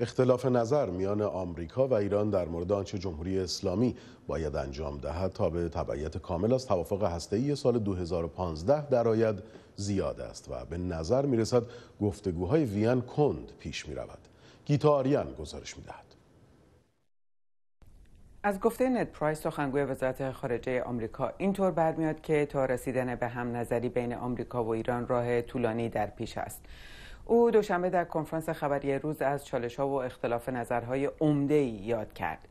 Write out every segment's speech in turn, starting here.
اختلاف نظر میان آمریکا و ایران در مورد آنچه جمهوری اسلامی باید انجام دهد تا به تبعیت کامل از توافق هسته‌ای سال 2015 درآید زیاد است و به نظر میرسد گفتگوهای وین کند پیش میرود گیتا آریان گزارش میدهد از گفته نت پرایس سخنگوی وزارت خارجه آمریکا اینطور برمیاد که تا رسیدن به هم نظری بین آمریکا و ایران راه طولانی در پیش است او دوشنبه در کنفرانس خبری روز از چالش ها و اختلاف نظرهای عمده ای یاد کرد.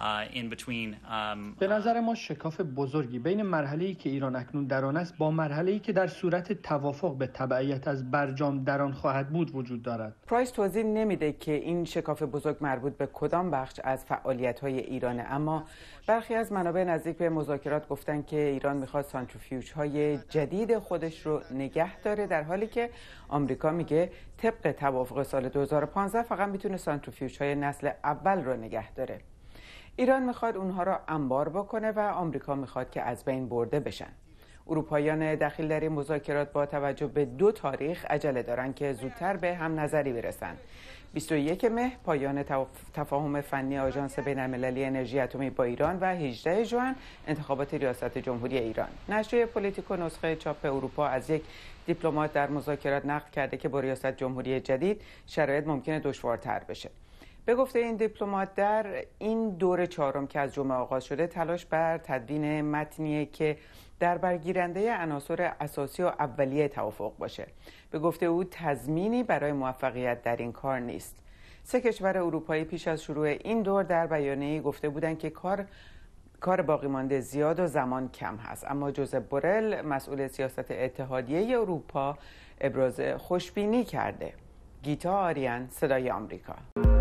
Uh, in um, به uh, نظر ما شکاف بزرگی بین مرحله ای که ایران اکنون در آن است با مرحله ای که در صورت توافق به تبعیت از برجام در آن خواهد بود وجود دارد پرایس توضیح نمیده که این شکاف بزرگ مربوط به کدام بخش از فعالیت های ایرانه اما برخی از منابع نزدیک به مذاکرات گفتن که ایران میخواد سانتریفیوژ های جدید خودش رو نگه داره در حالی که آمریکا میگه طبق توافق سال 2015 فقط میتونه سانتریفیوژ های نسل اول رو نگه داره ایران میخواد اونها را انبار بکنه و آمریکا میخواد که از بین برده بشن اروپایان دخیل در این مذاکرات با توجه به دو تاریخ عجله دارند که زودتر به هم نظری برسند 21 مه پایان تفاهم فنی آژانس بینالمللی انرژی اتمی با ایران و 18 جوان انتخابات ریاست جمهوری ایران نشریه پلیتیکو نسخه چاپ اروپا از یک دیپلمات در مذاکرات نقد کرده که با ریاست جمهوری جدید شرایط ممکن دشوارتر بشه به گفته این دیپلمات در این دور چهارم که از جمعه آغاز شده تلاش بر تدوین متنیه که در برگیرنده عناصر اساسی و اولیه توافق باشه به گفته او تضمینی برای موفقیت در این کار نیست سه کشور اروپایی پیش از شروع این دور در بیانیه گفته بودند که کار کار باقی مانده زیاد و زمان کم هست اما جوزپ بورل مسئول سیاست اتحادیه اروپا ابراز خوشبینی کرده گیتا آریان صدای آمریکا